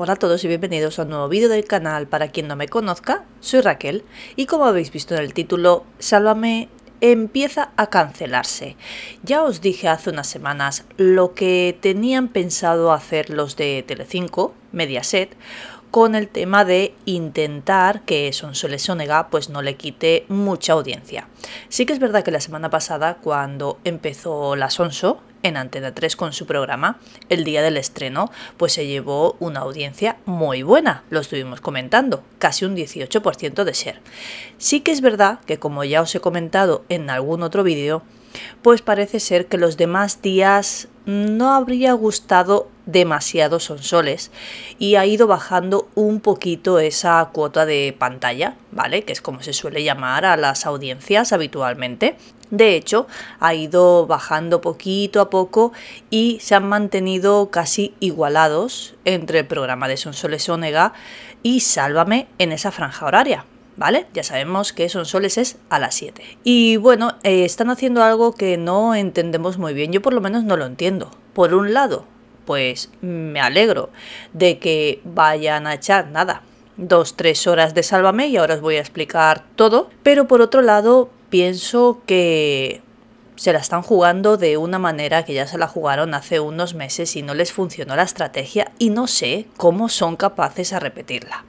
Hola a todos y bienvenidos a un nuevo vídeo del canal. Para quien no me conozca, soy Raquel y como habéis visto en el título, Sálvame empieza a cancelarse. Ya os dije hace unas semanas lo que tenían pensado hacer los de Telecinco, Mediaset, con el tema de intentar que Sonsoles Sonega pues no le quite mucha audiencia. Sí que es verdad que la semana pasada cuando empezó la Sonso, en Antena 3 con su programa el día del estreno, pues se llevó una audiencia muy buena, lo estuvimos comentando, casi un 18% de share. Sí que es verdad que como ya os he comentado en algún otro vídeo, pues parece ser que los demás días no habría gustado demasiado Sonsoles y ha ido bajando un poquito esa cuota de pantalla, ¿vale? Que es como se suele llamar a las audiencias habitualmente. De hecho, ha ido bajando poquito a poco y se han mantenido casi igualados entre el programa de Sonsoles Onega y Sálvame en esa franja horaria. ¿Vale? Ya sabemos que Sonsoles es a las 7. Y bueno, eh, están haciendo algo que no entendemos muy bien. Yo por lo menos no lo entiendo. Por un lado, pues me alegro de que vayan a echar nada, dos, tres horas de Sálvame y ahora os voy a explicar todo. Pero por otro lado, pienso que se la están jugando de una manera que ya se la jugaron hace unos meses y no les funcionó la estrategia y no sé cómo son capaces a repetirla.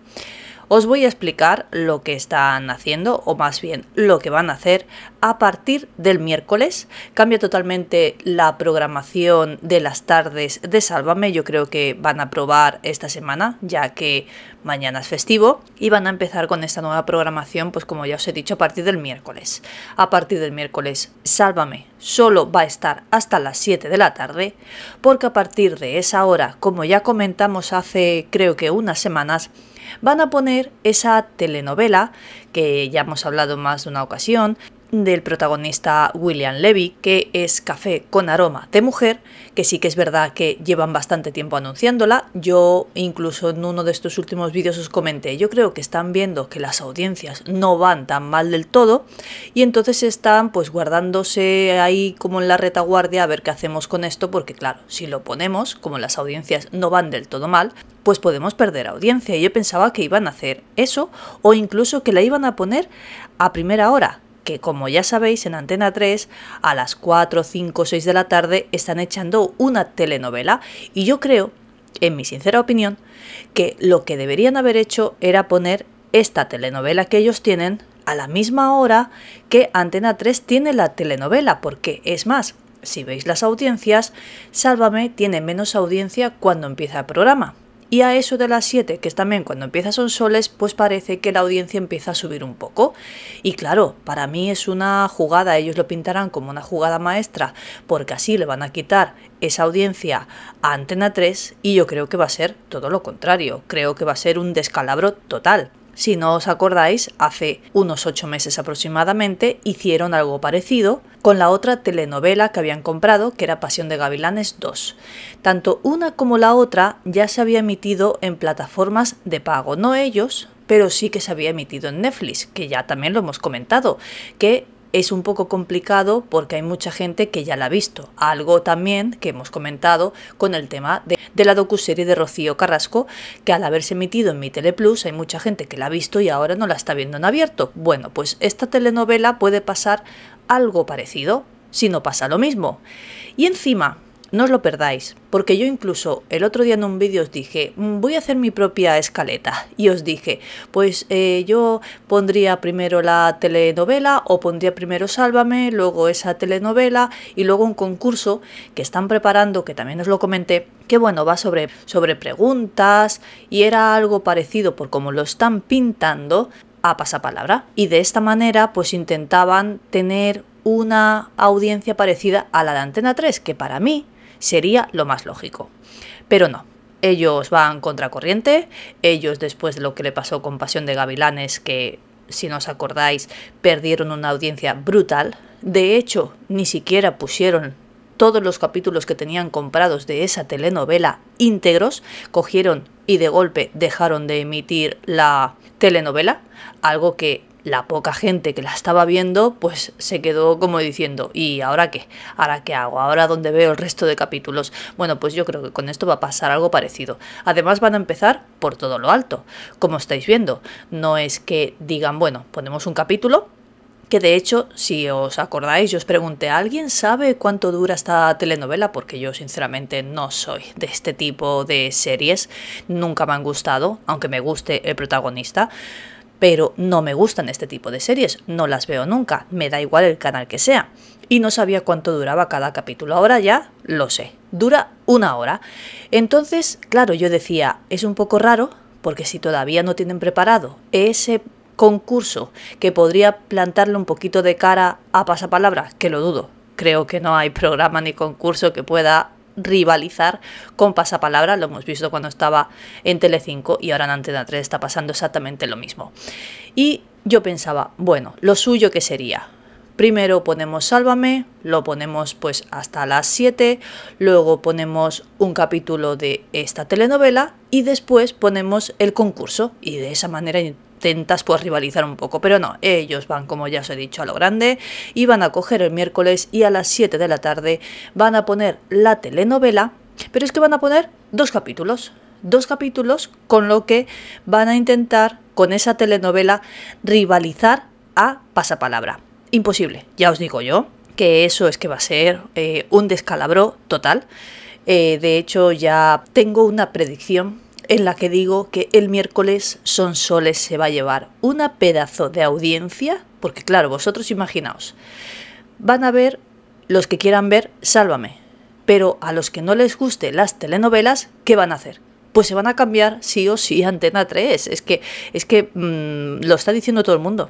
Os voy a explicar lo que están haciendo, o más bien lo que van a hacer a partir del miércoles. Cambia totalmente la programación de las tardes de Sálvame. Yo creo que van a probar esta semana, ya que mañana es festivo, y van a empezar con esta nueva programación, pues como ya os he dicho, a partir del miércoles. A partir del miércoles, Sálvame solo va a estar hasta las 7 de la tarde, porque a partir de esa hora, como ya comentamos hace creo que unas semanas, van a poner esa telenovela que ya hemos hablado más de una ocasión, del protagonista William Levy, que es café con aroma de mujer, que sí que es verdad que llevan bastante tiempo anunciándola. Yo incluso en uno de estos últimos vídeos os comenté, yo creo que están viendo que las audiencias no van tan mal del todo y entonces están pues guardándose ahí como en la retaguardia a ver qué hacemos con esto, porque claro, si lo ponemos, como las audiencias no van del todo mal, pues podemos perder audiencia. Y yo pensaba que iban a hacer eso o incluso que la iban a poner a primera hora que, como ya sabéis, en Antena 3 a las 4, 5, 6 de la tarde están echando una telenovela y yo creo, en mi sincera opinión, que lo que deberían haber hecho era poner esta telenovela que ellos tienen a la misma hora que Antena 3 tiene la telenovela, porque es más, si veis las audiencias, Sálvame tiene menos audiencia cuando empieza el programa, y a eso de las 7, que es también cuando empieza Son Soles, pues parece que la audiencia empieza a subir un poco. Y claro, para mí es una jugada, ellos lo pintarán como una jugada maestra, porque así le van a quitar esa audiencia a Antena 3 y yo creo que va a ser todo lo contrario, creo que va a ser un descalabro total. Si no os acordáis, hace unos ocho meses aproximadamente hicieron algo parecido con la otra telenovela que habían comprado, que era Pasión de Gavilanes 2. Tanto una como la otra ya se había emitido en plataformas de pago, no ellos, pero sí que se había emitido en Netflix, que ya también lo hemos comentado, que es un poco complicado porque hay mucha gente que ya la ha visto. Algo también que hemos comentado con el tema de, la docuserie de Rocío Carrasco, que al haberse emitido en mi Teleplus hay mucha gente que la ha visto y ahora no la está viendo en abierto. Bueno, pues esta telenovela puede pasar algo parecido, si no pasa lo mismo. Y encima, no os lo perdáis, porque yo incluso el otro día en un vídeo os dije, mm, voy a hacer mi propia escaleta. Y os dije, pues eh, yo pondría primero la telenovela o pondría primero Sálvame, luego esa telenovela y luego un concurso que están preparando, que también os lo comenté, que bueno, va sobre, sobre preguntas y era algo parecido por cómo lo están pintando a pasapalabra. Y de esta manera pues intentaban tener una audiencia parecida a la de Antena 3, que para mí sería lo más lógico. Pero no, ellos van contracorriente, ellos después de lo que le pasó con Pasión de Gavilanes, que si no os acordáis, perdieron una audiencia brutal. De hecho, ni siquiera pusieron todos los capítulos que tenían comprados de esa telenovela íntegros, cogieron y de golpe dejaron de emitir la telenovela, algo que la poca gente que la estaba viendo, pues se quedó como diciendo, ¿y ahora qué? ¿Ahora qué hago? ¿Ahora dónde veo el resto de capítulos? Bueno, pues yo creo que con esto va a pasar algo parecido. Además van a empezar por todo lo alto, como estáis viendo. No es que digan, bueno, ponemos un capítulo, que de hecho, si os acordáis, yo os pregunté, ¿alguien sabe cuánto dura esta telenovela? Porque yo sinceramente no soy de este tipo de series, nunca me han gustado, aunque me guste el protagonista pero no me gustan este tipo de series, no las veo nunca, me da igual el canal que sea. Y no sabía cuánto duraba cada capítulo, ahora ya lo sé, dura una hora. Entonces, claro, yo decía, es un poco raro, porque si todavía no tienen preparado ese concurso que podría plantarle un poquito de cara a pasapalabra, que lo dudo, creo que no hay programa ni concurso que pueda rivalizar con Pasapalabra, lo hemos visto cuando estaba en Telecinco y ahora en Antena 3 está pasando exactamente lo mismo. Y yo pensaba, bueno, lo suyo que sería. Primero ponemos Sálvame, lo ponemos pues hasta las 7, luego ponemos un capítulo de esta telenovela y después ponemos el concurso y de esa manera intentas pues rivalizar un poco, pero no, ellos van como ya os he dicho a lo grande y van a coger el miércoles y a las 7 de la tarde van a poner la telenovela, pero es que van a poner dos capítulos, dos capítulos con lo que van a intentar con esa telenovela rivalizar a pasapalabra. Imposible, ya os digo yo, que eso es que va a ser eh, un descalabro total. Eh, de hecho, ya tengo una predicción en la que digo que el miércoles son soles se va a llevar una pedazo de audiencia, porque claro, vosotros imaginaos, van a ver los que quieran ver Sálvame, pero a los que no les guste las telenovelas, ¿qué van a hacer? Pues se van a cambiar sí o sí Antena 3, es que, es que mm, lo está diciendo todo el mundo.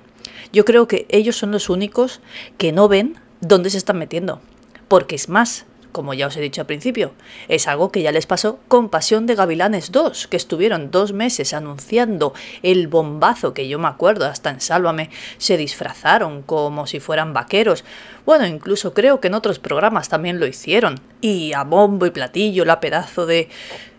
Yo creo que ellos son los únicos que no ven dónde se están metiendo, porque es más, como ya os he dicho al principio. Es algo que ya les pasó con Pasión de Gavilanes 2, que estuvieron dos meses anunciando el bombazo que yo me acuerdo, hasta en Sálvame se disfrazaron como si fueran vaqueros. Bueno, incluso creo que en otros programas también lo hicieron. Y a bombo y platillo, la pedazo de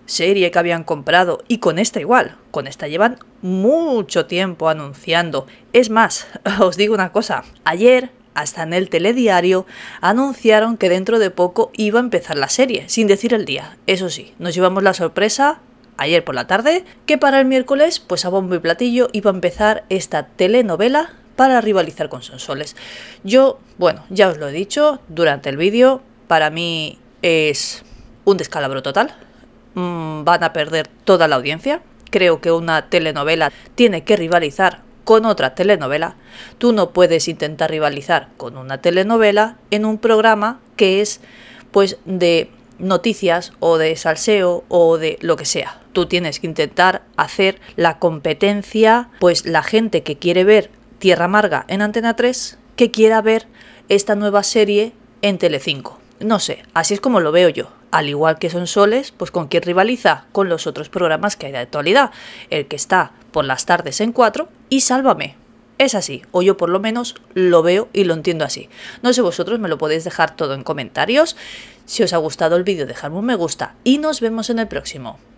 serie que habían comprado y con esta igual, con esta llevan mucho tiempo anunciando. Es más, os digo una cosa, ayer hasta en el telediario, anunciaron que dentro de poco iba a empezar la serie, sin decir el día. Eso sí, nos llevamos la sorpresa ayer por la tarde que para el miércoles, pues a bombo y platillo, iba a empezar esta telenovela para rivalizar con Sonsoles. Yo, bueno, ya os lo he dicho durante el vídeo, para mí es un descalabro total. Mm, van a perder toda la audiencia. Creo que una telenovela tiene que rivalizar con otra telenovela, tú no puedes intentar rivalizar con una telenovela en un programa que es pues de noticias o de salseo o de lo que sea. Tú tienes que intentar hacer la competencia, pues la gente que quiere ver Tierra Amarga en Antena 3, que quiera ver esta nueva serie en tele 5 No sé, así es como lo veo yo al igual que son soles, pues con quién rivaliza con los otros programas que hay de actualidad, el que está por las tardes en 4 y Sálvame. Es así, o yo por lo menos lo veo y lo entiendo así. No sé vosotros, me lo podéis dejar todo en comentarios. Si os ha gustado el vídeo, dejadme un me gusta y nos vemos en el próximo.